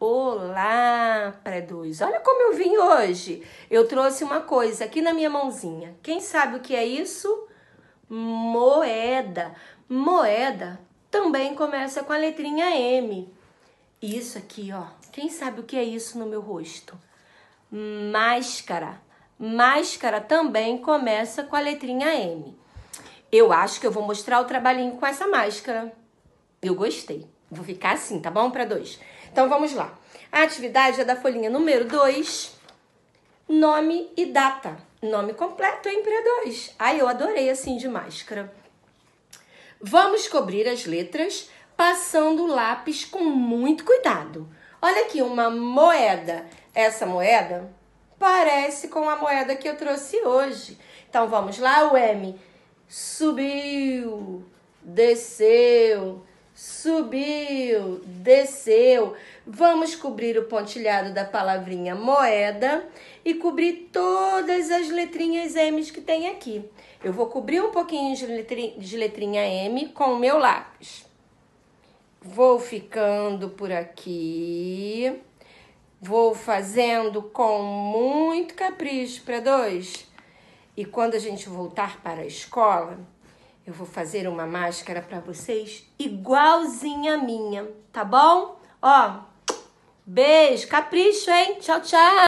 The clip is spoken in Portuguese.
Olá, pré-2. Olha como eu vim hoje. Eu trouxe uma coisa aqui na minha mãozinha. Quem sabe o que é isso? Moeda. Moeda também começa com a letrinha M. Isso aqui, ó. Quem sabe o que é isso no meu rosto? Máscara. Máscara também começa com a letrinha M. Eu acho que eu vou mostrar o trabalhinho com essa máscara. Eu gostei. Vou ficar assim, tá bom? Para dois. Então vamos lá. A atividade é da folhinha número 2, nome e data. Nome completo em pré 2. Ai, eu adorei assim de máscara. Vamos cobrir as letras passando o lápis com muito cuidado. Olha aqui uma moeda. Essa moeda parece com a moeda que eu trouxe hoje. Então vamos lá, o M subiu, desceu, subiu, desceu. Vamos cobrir o pontilhado da palavrinha moeda e cobrir todas as letrinhas M que tem aqui. Eu vou cobrir um pouquinho de de letrinha M com o meu lápis. Vou ficando por aqui. Vou fazendo com muito capricho para dois. E quando a gente voltar para a escola, eu vou fazer uma máscara para vocês igualzinha a minha, tá bom? Ó, beijo, capricho, hein? Tchau, tchau!